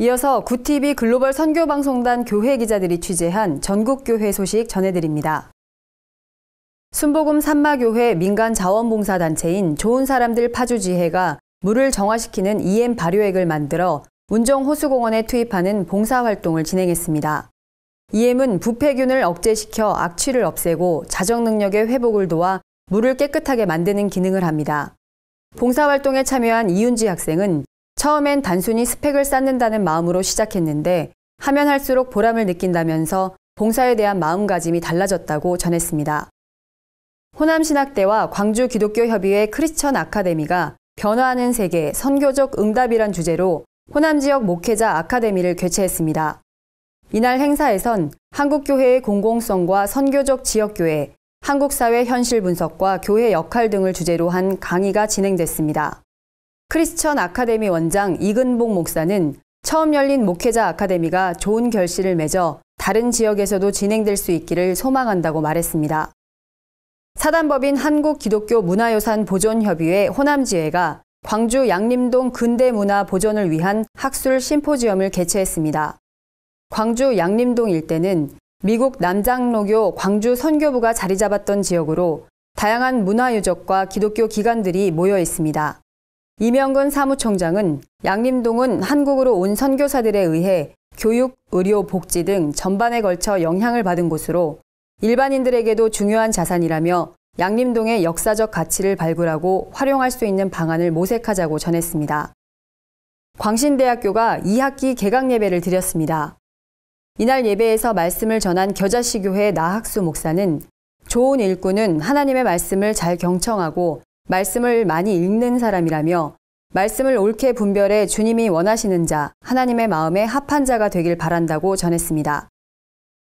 이어서 구티비 글로벌 선교방송단 교회 기자들이 취재한 전국교회 소식 전해드립니다. 순복음 산마교회 민간 자원봉사단체인 좋은 사람들 파주지회가 물을 정화시키는 EM 발효액을 만들어 운정 호수공원에 투입하는 봉사활동을 진행했습니다. EM은 부패균을 억제시켜 악취를 없애고 자정 능력의 회복을 도와 물을 깨끗하게 만드는 기능을 합니다. 봉사활동에 참여한 이윤지 학생은 처음엔 단순히 스펙을 쌓는다는 마음으로 시작했는데 하면 할수록 보람을 느낀다면서 봉사에 대한 마음가짐이 달라졌다고 전했습니다. 호남신학대와 광주기독교협의회 크리스천 아카데미가 변화하는 세계 선교적 응답이란 주제로 호남 지역 목회자 아카데미를 개최했습니다. 이날 행사에선 한국교회의 공공성과 선교적 지역교회, 한국사회 현실 분석과 교회 역할 등을 주제로 한 강의가 진행됐습니다. 크리스천 아카데미 원장 이근복 목사는 처음 열린 목회자 아카데미가 좋은 결실을 맺어 다른 지역에서도 진행될 수 있기를 소망한다고 말했습니다. 사단법인 한국기독교문화유산 보존협의회 호남지회가 광주 양림동 근대문화 보존을 위한 학술 심포지엄을 개최했습니다. 광주 양림동 일대는 미국 남장로교 광주 선교부가 자리 잡았던 지역으로 다양한 문화유적과 기독교 기관들이 모여 있습니다. 이명근 사무총장은 양림동은 한국으로 온 선교사들에 의해 교육, 의료, 복지 등 전반에 걸쳐 영향을 받은 곳으로 일반인들에게도 중요한 자산이라며 양림동의 역사적 가치를 발굴하고 활용할 수 있는 방안을 모색하자고 전했습니다. 광신대학교가 2학기 개강 예배를 드렸습니다. 이날 예배에서 말씀을 전한 겨자시 교회 나학수 목사는 좋은 일꾼은 하나님의 말씀을 잘 경청하고 말씀을 많이 읽는 사람이라며 말씀을 옳게 분별해 주님이 원하시는 자, 하나님의 마음에 합한 자가 되길 바란다고 전했습니다.